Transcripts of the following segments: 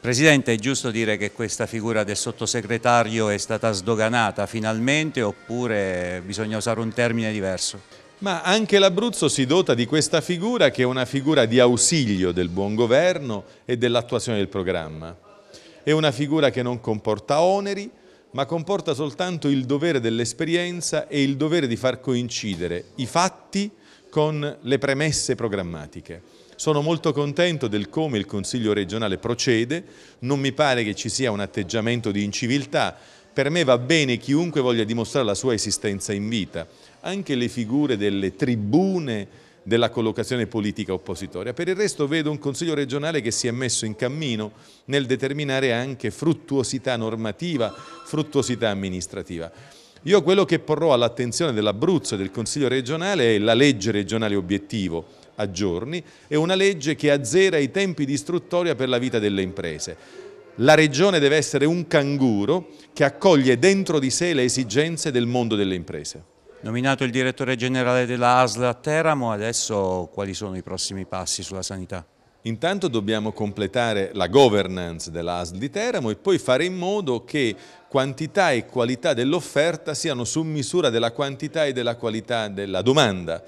Presidente, è giusto dire che questa figura del sottosegretario è stata sdoganata finalmente oppure bisogna usare un termine diverso? Ma anche l'Abruzzo si dota di questa figura che è una figura di ausilio del buon governo e dell'attuazione del programma. È una figura che non comporta oneri, ma comporta soltanto il dovere dell'esperienza e il dovere di far coincidere i fatti con le premesse programmatiche. Sono molto contento del come il Consiglio regionale procede, non mi pare che ci sia un atteggiamento di inciviltà, per me va bene chiunque voglia dimostrare la sua esistenza in vita, anche le figure delle tribune della collocazione politica oppositoria. Per il resto vedo un Consiglio regionale che si è messo in cammino nel determinare anche fruttuosità normativa, fruttuosità amministrativa. Io quello che porrò all'attenzione dell'Abruzzo e del Consiglio regionale è la legge regionale obiettivo, a giorni e una legge che azzera i tempi di istruttoria per la vita delle imprese. La regione deve essere un canguro che accoglie dentro di sé le esigenze del mondo delle imprese. Nominato il direttore generale della ASL a Teramo, adesso quali sono i prossimi passi sulla sanità? Intanto dobbiamo completare la governance dell'ASL di Teramo e poi fare in modo che quantità e qualità dell'offerta siano su misura della quantità e della qualità della domanda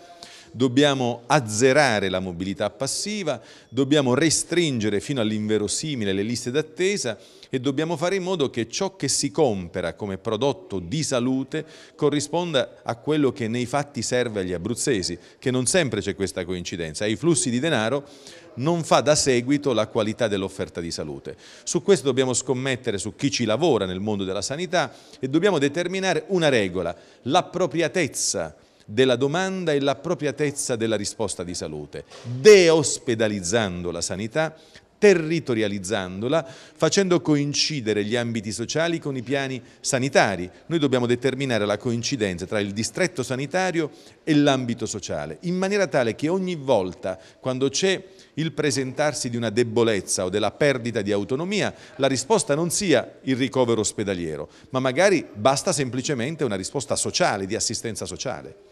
dobbiamo azzerare la mobilità passiva, dobbiamo restringere fino all'inverosimile le liste d'attesa e dobbiamo fare in modo che ciò che si compra come prodotto di salute corrisponda a quello che nei fatti serve agli abruzzesi, che non sempre c'è questa coincidenza. Ai flussi di denaro non fa da seguito la qualità dell'offerta di salute. Su questo dobbiamo scommettere su chi ci lavora nel mondo della sanità e dobbiamo determinare una regola, l'appropriatezza della domanda e l'appropriatezza della risposta di salute, deospedalizzando la sanità, territorializzandola, facendo coincidere gli ambiti sociali con i piani sanitari. Noi dobbiamo determinare la coincidenza tra il distretto sanitario e l'ambito sociale, in maniera tale che ogni volta, quando c'è il presentarsi di una debolezza o della perdita di autonomia, la risposta non sia il ricovero ospedaliero, ma magari basta semplicemente una risposta sociale, di assistenza sociale.